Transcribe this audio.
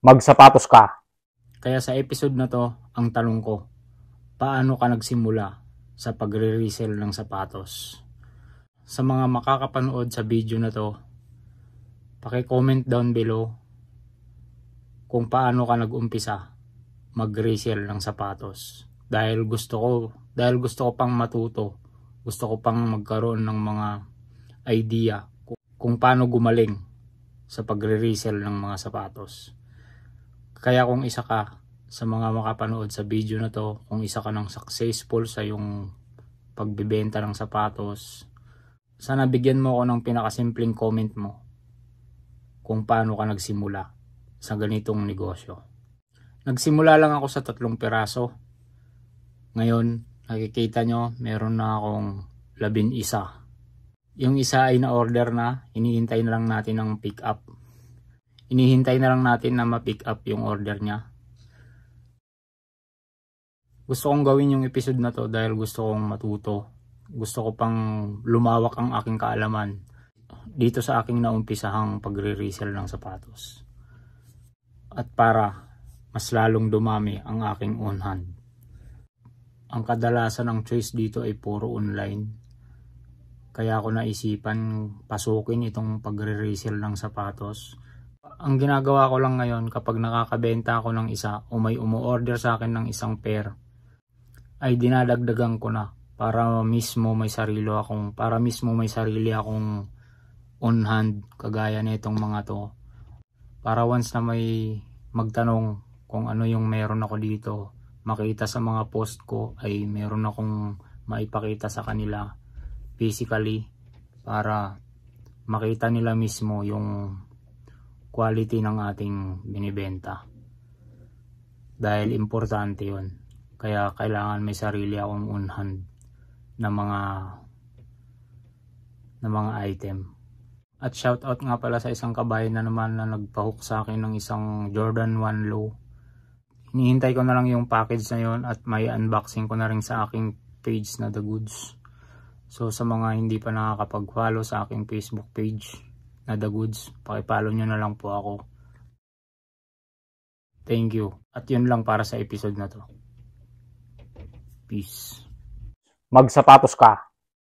magsapatos ka. Kaya sa episode na to, ang tanong ko, paano ka nagsimula sa pagre-resell ng sapatos? Sa mga makakapanood sa video na to, paki-comment down below kung paano ka nag-umpisa mag-resell ng sapatos. Dahil gusto ko, dahil gusto ko pang matuto, gusto ko pang magkaroon ng mga idea kung, kung paano gumaling sa pagre-resell ng mga sapatos. Kaya kung isa ka sa mga makapanood sa video na to, kung isa ka ng successful sa yung pagbebenta ng sapatos, sana bigyan mo ako ng pinakasimpleng comment mo kung paano ka nagsimula sa ganitong negosyo. Nagsimula lang ako sa tatlong piraso. Ngayon, nakikita nyo, meron na akong labin isa. Yung isa ay na-order na, iniintay na lang natin ng pick up. Inihintay na lang natin na ma-pick up yung order niya. Gusto kong gawin yung episode na to dahil gusto kong matuto. Gusto ko pang lumawak ang aking kaalaman dito sa aking naumpisahang pagre-resell ng sapatos. At para mas lalong dumami ang aking on hand. Ang kadalasan ng choice dito ay puro online. Kaya ako naisipan pasukin itong pagre-resell ng sapatos ang ginagawa ko lang ngayon kapag nakakabenta ako ng isa o may umu-order sa akin ng isang pair ay dinadagdagan ko na para mismo may sarili akong para mismo may sarili akong on hand kagaya nitong mga to para once na may magtanong kung ano yung meron ako dito makita sa mga post ko ay meron akong maipakita sa kanila physically para makita nila mismo yung quality ng ating binibenta dahil importante yon kaya kailangan may sarili akong unhand na mga na mga item at shout out nga pala sa isang kabayan na naman na nagpahook sa akin ng isang Jordan 1 Low. Hinihintay ko na lang yung package na yon at may unboxing ko na rin sa aking page na The Goods. So sa mga hindi pa nakakapag-follow sa aking Facebook page, na The Goods. Pakipalo nyo na lang po ako. Thank you. At yun lang para sa episode na to. Peace. Magsapatos ka.